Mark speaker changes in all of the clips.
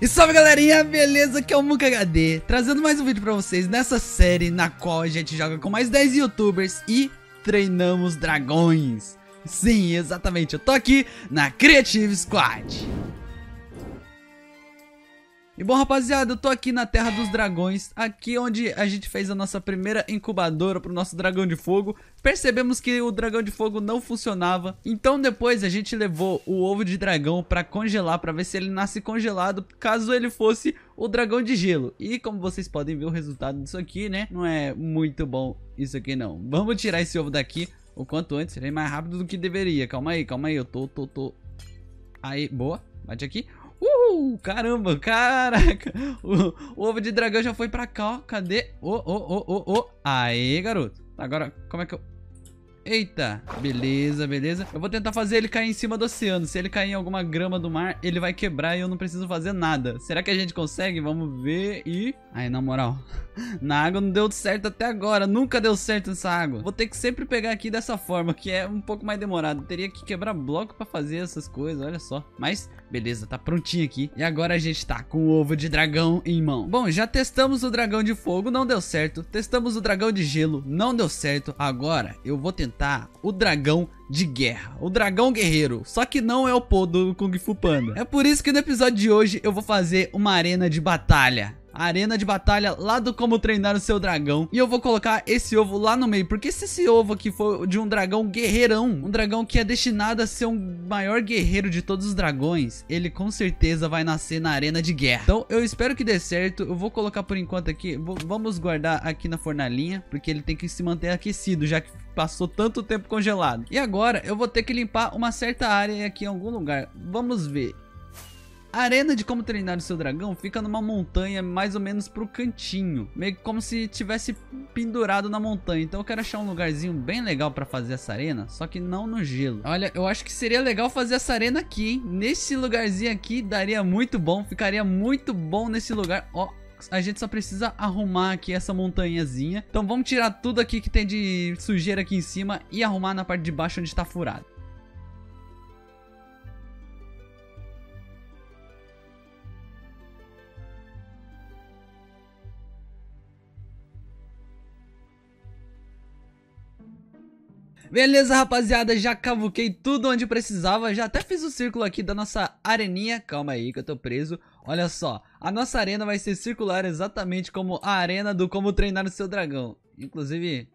Speaker 1: E salve galerinha, beleza? Aqui é o Muka HD, trazendo mais um vídeo pra vocês nessa série na qual a gente joga com mais 10 youtubers e treinamos dragões. Sim, exatamente, eu tô aqui na Creative Squad. E bom, rapaziada, eu tô aqui na Terra dos Dragões, aqui onde a gente fez a nossa primeira incubadora pro nosso Dragão de Fogo. Percebemos que o Dragão de Fogo não funcionava, então depois a gente levou o ovo de dragão pra congelar, pra ver se ele nasce congelado, caso ele fosse o Dragão de Gelo. E como vocês podem ver o resultado disso aqui, né, não é muito bom isso aqui não. Vamos tirar esse ovo daqui o quanto antes, seria é mais rápido do que deveria. Calma aí, calma aí, eu tô, tô, tô... Aí, boa, bate aqui. Uhul, caramba, caraca. O, o ovo de dragão já foi pra cá, ó. Cadê? Ô, ô, ô, ô, ô. Aí, garoto. Agora, como é que eu... Eita, beleza, beleza. Eu vou tentar fazer ele cair em cima do oceano. Se ele cair em alguma grama do mar, ele vai quebrar e eu não preciso fazer nada. Será que a gente consegue? Vamos ver e... Aí, na moral, na água não deu certo até agora. Nunca deu certo nessa água. Vou ter que sempre pegar aqui dessa forma, que é um pouco mais demorado. Teria que quebrar bloco pra fazer essas coisas, olha só. Mas, beleza, tá prontinho aqui. E agora a gente tá com o ovo de dragão em mão. Bom, já testamos o dragão de fogo, não deu certo. Testamos o dragão de gelo, não deu certo. Agora eu vou tentar enfrentar o dragão de guerra, o dragão guerreiro, só que não é o Po do Kung Fu Panda. É por isso que no episódio de hoje eu vou fazer uma arena de batalha. arena de batalha lá do Como Treinar o Seu Dragão. E eu vou colocar esse ovo lá no meio, porque se esse ovo aqui for de um dragão guerreirão, um dragão que é destinado a ser o um maior guerreiro de todos os dragões, ele com certeza vai nascer na arena de guerra. Então eu espero que dê certo, eu vou colocar por enquanto aqui, vamos guardar aqui na fornalhinha, porque ele tem que se manter aquecido, já que Passou tanto tempo congelado. E agora eu vou ter que limpar uma certa área aqui em algum lugar. Vamos ver. A arena de como treinar o seu dragão fica numa montanha mais ou menos pro cantinho, meio que como se tivesse pendurado na montanha. Então eu quero achar um lugarzinho bem legal pra fazer essa arena, só que não no gelo. Olha, eu acho que seria legal fazer essa arena aqui, hein? Nesse lugarzinho aqui daria muito bom, ficaria muito bom nesse lugar. Ó, oh a gente só precisa arrumar aqui essa montanhazinha. Então vamos tirar tudo aqui que tem de sujeira aqui em cima e arrumar na parte de baixo onde está furado. Beleza, rapaziada, já cavuquei tudo onde precisava, já até fiz o círculo aqui da nossa areninha. Calma aí que eu tô preso. Olha só, a nossa arena vai ser circular exatamente como a arena do Como Treinar o Seu Dragão. Inclusive,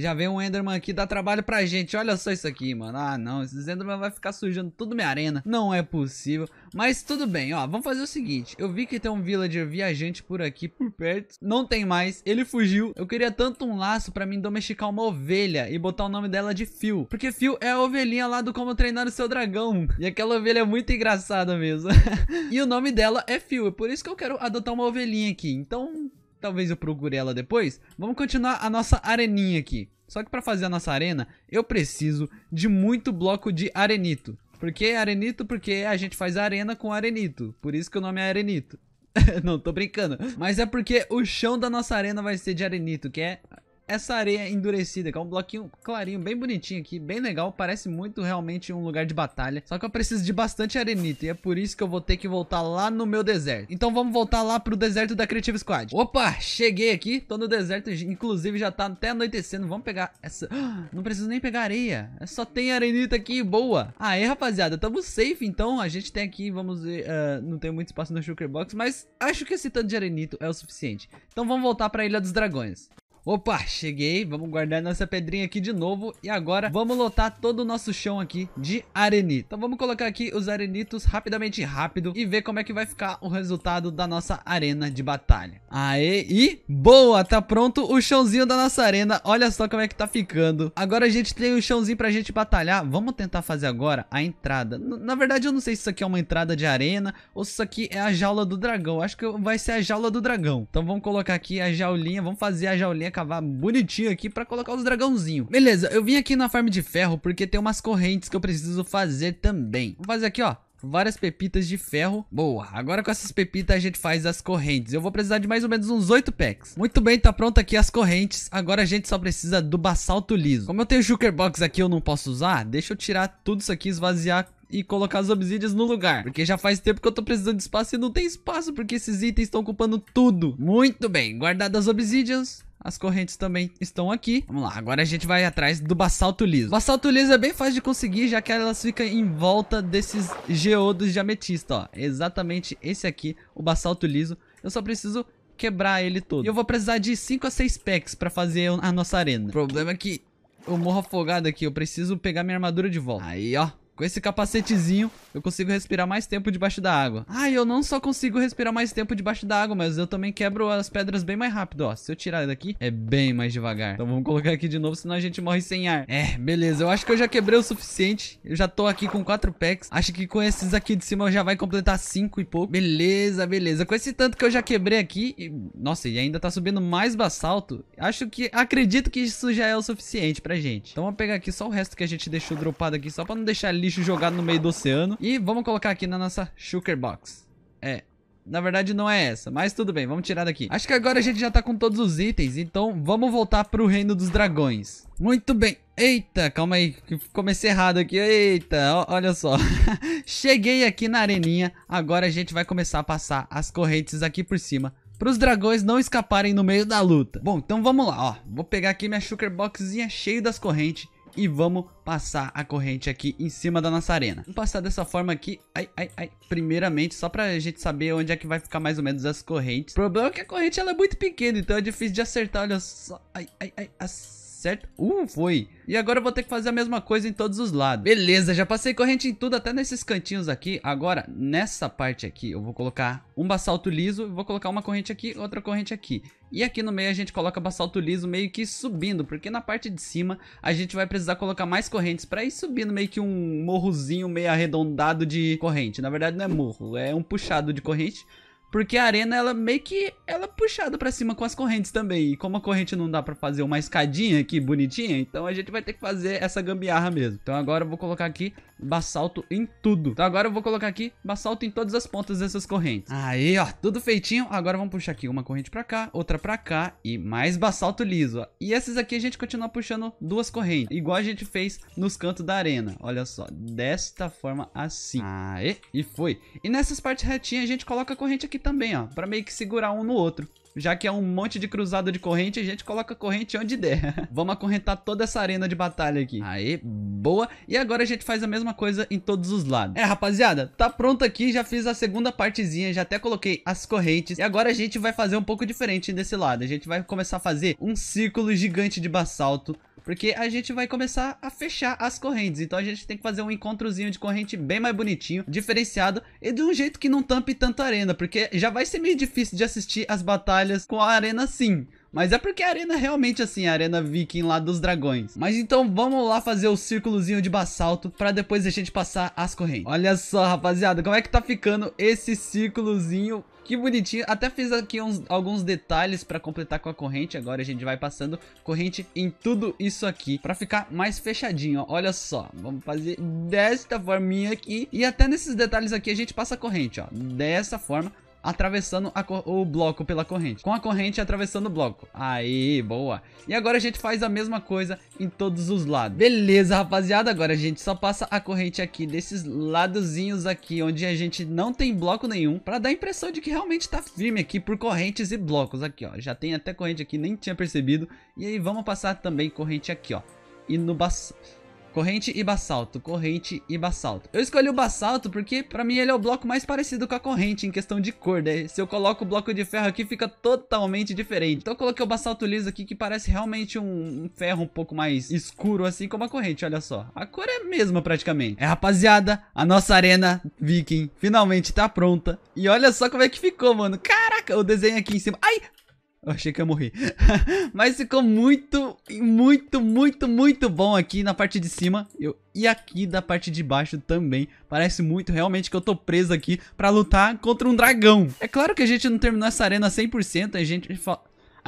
Speaker 1: já veio um Enderman aqui dá trabalho pra gente. Olha só isso aqui, mano. Ah, não. Esses Enderman vai ficar sujando tudo minha arena. Não é possível. Mas tudo bem, ó. Vamos fazer o seguinte. Eu vi que tem um villager viajante por aqui, por perto. Não tem mais. Ele fugiu. Eu queria tanto um laço pra mim domesticar uma ovelha e botar o nome dela de Phil. Porque Phil é a ovelhinha lá do Como Treinar o Seu Dragão. E aquela ovelha é muito engraçada mesmo. e o nome dela é Phil. É por isso que eu quero adotar uma ovelhinha aqui. Então... Talvez eu procure ela depois. Vamos continuar a nossa areninha aqui. Só que para fazer a nossa arena, eu preciso de muito bloco de arenito. Por que arenito? Porque a gente faz arena com arenito. Por isso que o nome é arenito. não, tô brincando. Mas é porque o chão da nossa arena vai ser de arenito, que é essa areia endurecida, que é um bloquinho clarinho, bem bonitinho aqui, bem legal. Parece muito realmente um lugar de batalha. Só que eu preciso de bastante arenita e é por isso que eu vou ter que voltar lá no meu deserto. Então vamos voltar lá pro deserto da Creative Squad. Opa, cheguei aqui, tô no deserto, inclusive já tá até anoitecendo. Vamos pegar essa... Não preciso nem pegar areia, só tem arenita aqui, boa. Aí, rapaziada, tamo safe então. A gente tem aqui, vamos ver, uh, não tem muito espaço no Shulker Box, mas acho que esse tanto de arenito é o suficiente. Então vamos voltar pra Ilha dos Dragões. Opa, cheguei, vamos guardar nossa pedrinha aqui de novo e agora vamos lotar todo o nosso chão aqui de arenito. Então vamos colocar aqui os arenitos rapidamente rápido e ver como é que vai ficar o resultado da nossa arena de batalha. Aê, e boa, tá pronto o chãozinho da nossa arena, olha só como é que tá ficando. Agora a gente tem o um chãozinho pra gente batalhar, vamos tentar fazer agora a entrada. Na verdade eu não sei se isso aqui é uma entrada de arena ou se isso aqui é a jaula do dragão, acho que vai ser a jaula do dragão. Então vamos colocar aqui a jaulinha, vamos fazer a jaulinha cavar bonitinho aqui pra colocar os dragãozinhos. Beleza, eu vim aqui na farm de ferro porque tem umas correntes que eu preciso fazer também. Vou fazer aqui, ó várias pepitas de ferro. Boa, agora com essas pepitas a gente faz as correntes. Eu vou precisar de mais ou menos uns 8 packs. Muito bem, tá pronto aqui as correntes. Agora a gente só precisa do basalto liso. Como eu tenho Shulker Box aqui eu não posso usar, deixa eu tirar tudo isso aqui, esvaziar e colocar as obsidias no lugar. Porque já faz tempo que eu tô precisando de espaço e não tem espaço, porque esses itens estão ocupando tudo. Muito bem, guardadas as obsidias. As correntes também estão aqui. Vamos lá, agora a gente vai atrás do basalto liso. O basalto liso é bem fácil de conseguir, já que elas ficam em volta desses geodos de ametista, ó. Exatamente esse aqui, o basalto liso. Eu só preciso quebrar ele todo. E eu vou precisar de 5 a 6 packs pra fazer a nossa arena. O problema é que eu morro afogado aqui, eu preciso pegar minha armadura de volta. Aí, ó, com esse capacetezinho, eu consigo respirar mais tempo debaixo da água. Ah, eu não só consigo respirar mais tempo debaixo da água, mas eu também quebro as pedras bem mais rápido, ó. Se eu tirar daqui, é bem mais devagar. Então vamos colocar aqui de novo, senão a gente morre sem ar. É, beleza. Eu acho que eu já quebrei o suficiente. Eu já tô aqui com quatro packs. Acho que com esses aqui de cima eu já vai completar cinco e pouco. Beleza, beleza. Com esse tanto que eu já quebrei aqui... E... Nossa, e ainda tá subindo mais basalto. Acho que... Acredito que isso já é o suficiente pra gente. Então vamos pegar aqui só o resto que a gente deixou dropado aqui, só pra não deixar ali lixo jogado no meio do oceano. E vamos colocar aqui na nossa sugar Box. É, na verdade não é essa, mas tudo bem, vamos tirar daqui. Acho que agora a gente já tá com todos os itens, então vamos voltar pro reino dos dragões. Muito bem. Eita, calma aí, comecei errado aqui. Eita, olha só. Cheguei aqui na areninha, agora a gente vai começar a passar as correntes aqui por cima. Para os dragões não escaparem no meio da luta. Bom, então vamos lá, ó. Vou pegar aqui minha sugar Boxzinha cheia das correntes e vamos passar a corrente aqui em cima da nossa arena. Vamos passar dessa forma aqui, ai, ai, ai, primeiramente, só pra gente saber onde é que vai ficar mais ou menos as correntes. O problema é que a corrente ela é muito pequena, então é difícil de acertar, olha só, ai, ai, ai, acertar. Assim certo? Uh, foi. E agora eu vou ter que fazer a mesma coisa em todos os lados. Beleza, já passei corrente em tudo, até nesses cantinhos aqui. Agora, nessa parte aqui, eu vou colocar um basalto liso. Vou colocar uma corrente aqui, outra corrente aqui. E aqui no meio a gente coloca basalto liso meio que subindo, porque na parte de cima a gente vai precisar colocar mais correntes para ir subindo meio que um morrozinho meio arredondado de corrente. Na verdade não é morro, é um puxado de corrente porque a arena, ela meio que ela é puxada para cima com as correntes também. E como a corrente não dá para fazer uma escadinha aqui bonitinha, então a gente vai ter que fazer essa gambiarra mesmo. Então agora eu vou colocar aqui basalto em tudo. Então agora eu vou colocar aqui basalto em todas as pontas dessas correntes. Aí, ó, tudo feitinho. Agora vamos puxar aqui uma corrente pra cá, outra pra cá e mais basalto liso, ó. E essas aqui a gente continua puxando duas correntes, igual a gente fez nos cantos da arena. Olha só, desta forma assim. Aê, e foi. E nessas partes retinhas a gente coloca a corrente aqui também, ó, para meio que segurar um no outro. Já que é um monte de cruzado de corrente, a gente coloca corrente onde der. Vamos acorrentar toda essa arena de batalha aqui. Aí, boa. E agora a gente faz a mesma coisa em todos os lados. É, rapaziada, tá pronto aqui. Já fiz a segunda partezinha, já até coloquei as correntes. E agora a gente vai fazer um pouco diferente desse lado. A gente vai começar a fazer um círculo gigante de basalto porque a gente vai começar a fechar as correntes. Então a gente tem que fazer um encontrozinho de corrente bem mais bonitinho, diferenciado e de um jeito que não tampe tanto a arena. Porque já vai ser meio difícil de assistir as batalhas com a arena sim. Mas é porque a arena é realmente assim, a arena viking lá dos dragões. Mas então vamos lá fazer o círculozinho de basalto para depois a gente passar as correntes. Olha só, rapaziada, como é que tá ficando esse círculozinho que bonitinho. Até fiz aqui uns, alguns detalhes para completar com a corrente. Agora a gente vai passando corrente em tudo isso aqui para ficar mais fechadinho. Ó. Olha só, vamos fazer desta forminha aqui. E até nesses detalhes aqui a gente passa a corrente, ó. Dessa forma atravessando o bloco pela corrente. Com a corrente atravessando o bloco. Aí, boa. E agora a gente faz a mesma coisa em todos os lados. Beleza, rapaziada. Agora a gente só passa a corrente aqui desses ladozinhos aqui, onde a gente não tem bloco nenhum, pra dar a impressão de que realmente tá firme aqui por correntes e blocos aqui, ó. Já tem até corrente aqui, nem tinha percebido. E aí vamos passar também corrente aqui, ó. E no baço Corrente e basalto, corrente e basalto. Eu escolhi o basalto porque pra mim ele é o bloco mais parecido com a corrente em questão de cor, né? Se eu coloco o bloco de ferro aqui fica totalmente diferente. Então eu coloquei o basalto liso aqui que parece realmente um, um ferro um pouco mais escuro assim como a corrente, olha só. A cor é a mesma praticamente. É rapaziada, a nossa arena viking finalmente tá pronta. E olha só como é que ficou, mano. Caraca, o desenho aqui em cima. Ai, eu achei que ia morrer. Mas ficou muito, muito, muito, muito bom aqui na parte de cima. Eu... E aqui da parte de baixo também. Parece muito realmente que eu tô preso aqui pra lutar contra um dragão. É claro que a gente não terminou essa arena 100%. A gente...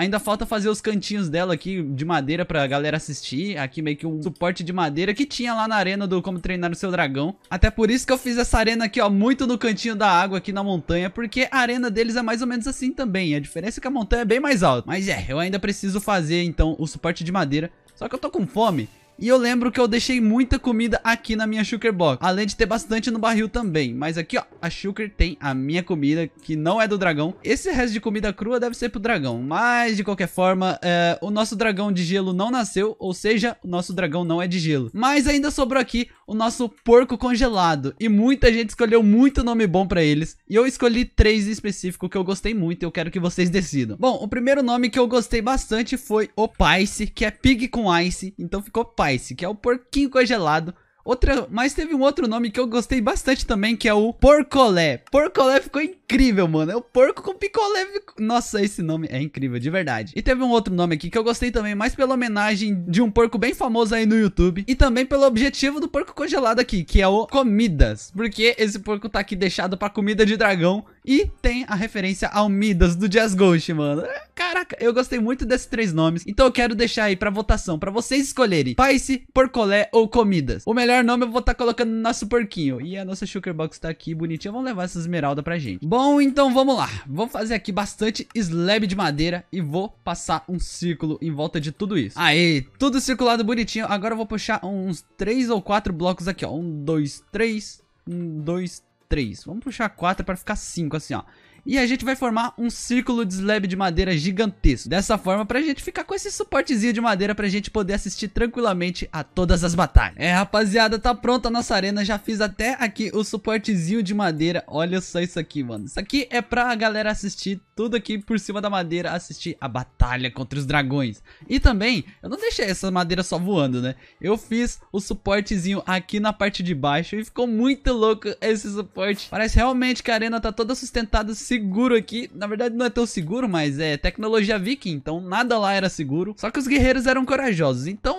Speaker 1: Ainda falta fazer os cantinhos dela aqui de madeira pra galera assistir. Aqui meio que um suporte de madeira que tinha lá na arena do Como Treinar o Seu Dragão. Até por isso que eu fiz essa arena aqui, ó, muito no cantinho da água aqui na montanha, porque a arena deles é mais ou menos assim também. A diferença é que a montanha é bem mais alta. Mas é, eu ainda preciso fazer então o suporte de madeira. Só que eu tô com fome e eu lembro que eu deixei muita comida aqui na minha sugar box, além de ter bastante no barril também. Mas aqui, ó, a sugar tem a minha comida, que não é do dragão. Esse resto de comida crua deve ser pro dragão, mas de qualquer forma, é, o nosso dragão de gelo não nasceu, ou seja, o nosso dragão não é de gelo. Mas ainda sobrou aqui o nosso porco congelado, e muita gente escolheu muito nome bom pra eles, e eu escolhi três em específico que eu gostei muito e eu quero que vocês decidam. Bom, o primeiro nome que eu gostei bastante foi o Pice, que é Pig com Ice, então ficou Pice. Spice, que é o porquinho congelado. Outra, mas teve um outro nome que eu gostei bastante também, que é o Porcolé. Porcolé ficou incrível, mano. É o porco com picolé. Nossa, esse nome é incrível, de verdade. E teve um outro nome aqui que eu gostei também, mais pela homenagem de um porco bem famoso aí no YouTube. E também pelo objetivo do porco congelado aqui, que é o Comidas. Porque esse porco tá aqui deixado pra comida de dragão. E tem a referência ao Midas do Jazz Ghost, mano. É, caraca, eu gostei muito desses três nomes. Então eu quero deixar aí pra votação, pra vocês escolherem Paice, Porcolé ou Comidas. O melhor nome eu vou estar tá colocando no nosso porquinho. E a nossa Sugarbox tá aqui, bonitinha. Vamos levar essa esmeralda pra gente. Bom, então vamos lá. Vou fazer aqui bastante slab de madeira e vou passar um círculo em volta de tudo isso. Aí, tudo circulado bonitinho. Agora eu vou puxar uns três ou quatro blocos aqui, ó. Um, dois, três. Um, dois, três. Vamos puxar quatro para ficar cinco, assim, ó e a gente vai formar um círculo de slab de madeira gigantesco. Dessa forma, pra gente ficar com esse suportezinho de madeira pra gente poder assistir tranquilamente a todas as batalhas. É, rapaziada, tá pronta a nossa arena. Já fiz até aqui o suportezinho de madeira. Olha só isso aqui, mano. Isso aqui é pra galera assistir tudo aqui por cima da madeira, assistir a batalha contra os dragões. E também, eu não deixei essa madeira só voando, né? Eu fiz o suportezinho aqui na parte de baixo e ficou muito louco esse suporte. Parece realmente que a arena tá toda sustentada, se seguro aqui. Na verdade, não é tão seguro, mas é tecnologia viking, então nada lá era seguro. Só que os guerreiros eram corajosos, então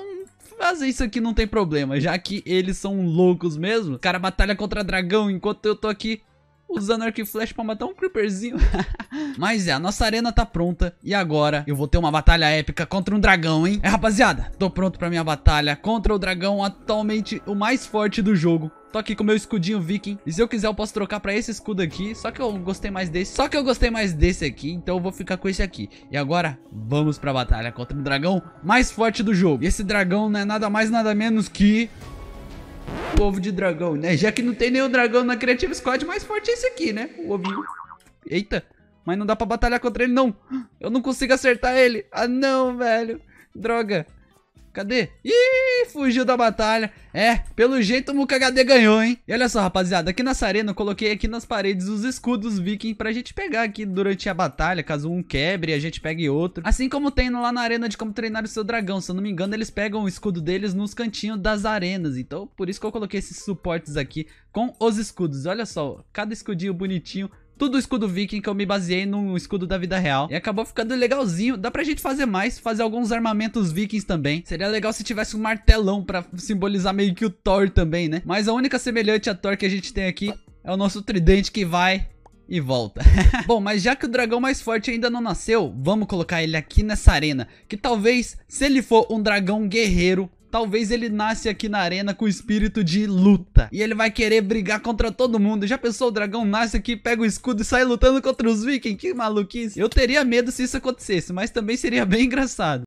Speaker 1: fazer isso aqui não tem problema, já que eles são loucos mesmo. O cara batalha contra dragão enquanto eu tô aqui usando arco e flecha pra matar um creeperzinho. Mas é, a nossa arena tá pronta e agora eu vou ter uma batalha épica contra um dragão, hein? É, rapaziada, tô pronto pra minha batalha contra o dragão atualmente o mais forte do jogo. Tô aqui com meu escudinho viking E se eu quiser eu posso trocar pra esse escudo aqui Só que eu gostei mais desse Só que eu gostei mais desse aqui Então eu vou ficar com esse aqui E agora vamos pra batalha contra o dragão mais forte do jogo e esse dragão não é nada mais nada menos que ovo de dragão, né? Já que não tem nenhum dragão na Creative Squad, mais forte é esse aqui, né? O ovinho. Eita, mas não dá pra batalhar contra ele, não. Eu não consigo acertar ele. Ah, não, velho. Droga. Cadê? Ih, fugiu da batalha. É, pelo jeito o Mukagade ganhou, hein? E olha só, rapaziada, aqui nessa arena eu coloquei aqui nas paredes os escudos viking pra gente pegar aqui durante a batalha, caso um quebre, a gente pegue outro. Assim como tem lá na arena de como treinar o seu dragão, se eu não me engano, eles pegam o escudo deles nos cantinhos das arenas. Então, por isso que eu coloquei esses suportes aqui com os escudos. Olha só, cada escudinho bonitinho tudo o escudo viking que eu me baseei num escudo da vida real. E acabou ficando legalzinho. Dá pra gente fazer mais, fazer alguns armamentos vikings também. Seria legal se tivesse um martelão pra simbolizar meio que o Thor também, né? Mas a única semelhante a Thor que a gente tem aqui é o nosso tridente que vai e volta. Bom, mas já que o dragão mais forte ainda não nasceu, vamos colocar ele aqui nessa arena, que talvez, se ele for um dragão guerreiro, Talvez ele nasce aqui na arena com o espírito de luta. E ele vai querer brigar contra todo mundo. Já pensou? O dragão nasce aqui, pega o escudo e sai lutando contra os vikings. Que maluquice. Eu teria medo se isso acontecesse, mas também seria bem engraçado.